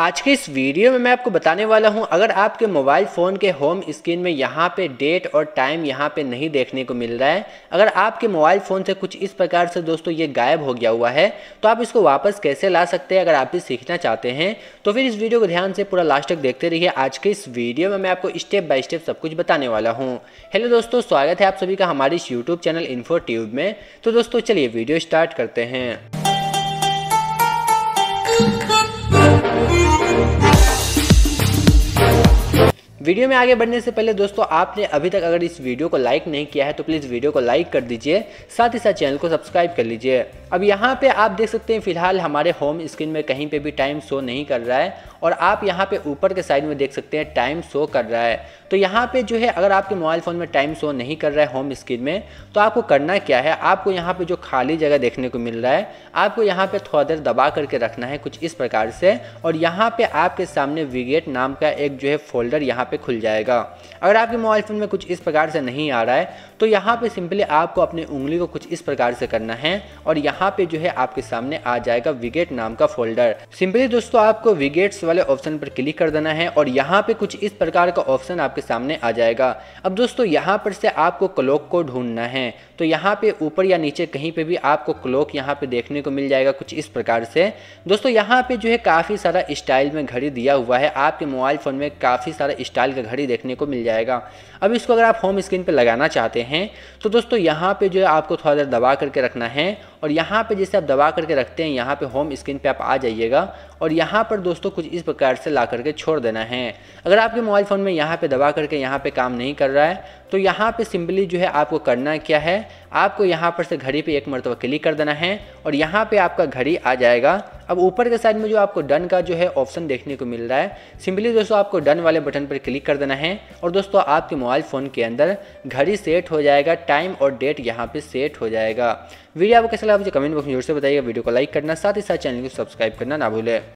आज के इस वीडियो में मैं आपको बताने वाला हूं अगर आपके मोबाइल फ़ोन के होम स्क्रीन में यहां पे डेट और टाइम यहां पे नहीं देखने को मिल रहा है अगर आपके मोबाइल फ़ोन से कुछ इस प्रकार से दोस्तों ये गायब हो गया हुआ है तो आप इसको वापस कैसे ला सकते हैं अगर आप भी सीखना चाहते हैं तो फिर इस वीडियो को ध्यान से पूरा लास्ट तक देखते रहिए आज के इस वीडियो में मैं आपको स्टेप बाई स्टेप सब कुछ बताने वाला हूँ हेलो दोस्तों स्वागत है आप सभी का हमारे इस यूट्यूब चैनल इन्फो ट्यूब में तो दोस्तों चलिए वीडियो स्टार्ट करते हैं वीडियो में आगे बढ़ने से पहले दोस्तों आपने अभी तक अगर इस वीडियो को लाइक नहीं किया है तो प्लीज़ वीडियो को लाइक कर दीजिए साथ ही साथ चैनल को सब्सक्राइब कर लीजिए अब यहाँ पे आप देख सकते हैं फिलहाल हमारे होम स्क्रीन में कहीं पे भी टाइम शो नहीं कर रहा है और आप यहाँ पे ऊपर के साइड में देख सकते हैं टाइम शो कर रहा है तो यहाँ पे जो है अगर आपके मोबाइल फ़ोन में टाइम शो नहीं कर रहा है होम स्क्रीन में तो आपको करना क्या है आपको यहाँ पर जो खाली जगह देखने को मिल रहा है आपको यहाँ पर थोड़ा देर दबा करके रखना है कुछ इस प्रकार से और यहाँ पर आपके सामने विगेट नाम का एक जो है फोल्डर यहाँ पर पे खुल जाएगा अगर आपके मोबाइल फ़ोन में कुछ इस प्रकार से नहीं आ रहा है तो यहाँ पे सिंपली आपको अपने उंगली को कुछ इस प्रकार से करना है और यहाँ पे जो है आपके सामने आ जाएगा विगेट नाम का फोल्डर सिंपली दोस्तों आपको विगेट्स वाले ऑप्शन पर क्लिक कर देना है और यहाँ पे कुछ इस प्रकार का ऑप्शन आपके सामने आ जाएगा अब दोस्तों यहाँ पर से आपको क्लोक को ढूंढना है तो यहाँ पे ऊपर या नीचे कहीं पे भी आपको क्लोक यहाँ पे देखने को मिल जाएगा कुछ इस प्रकार से दोस्तों यहाँ पे जो है काफ़ी सारा स्टाइल में घड़ी दिया हुआ है आपके मोबाइल फ़ोन में काफ़ी सारा स्टाइल डायल का घड़ी देखने को मिल जाएगा अब इसको अगर आप होम स्क्रीन पर लगाना चाहते हैं तो दोस्तों यहाँ पर जो है आपको थोड़ा देर दबा करके रखना है और यहाँ पे जैसे आप दबा करके रखते हैं यहाँ पे होम स्क्रीन पे आप आ जाइएगा और यहाँ पर दोस्तों कुछ इस प्रकार से ला करके छोड़ देना है अगर आपके मोबाइल फ़ोन में यहाँ पे दबा करके यहाँ पे काम नहीं कर रहा है तो यहाँ पे सिंपली जो है आपको करना क्या है आपको यहाँ पर से घड़ी पे एक मरतबा क्लिक कर देना है और यहाँ पे आपका घड़ी आ जाएगा अब ऊपर के साइड में जो आपको डन का जो है ऑप्शन देखने को मिल रहा है सिंपली दोस्तों आपको डन वाले बटन पर क्लिक कर देना है और दोस्तों आपके मोबाइल फ़ोन के अंदर घड़ी सेट हो जाएगा टाइम और डेट यहाँ पर सेट हो जाएगा वीडियो आपको कैसे ख्याल आप मुझे कमेंट बॉक्स में जोर से बताइएगा वीडियो को लाइक करना साथ ही साथ चैनल को सब्सक्राइब करना ना भूलें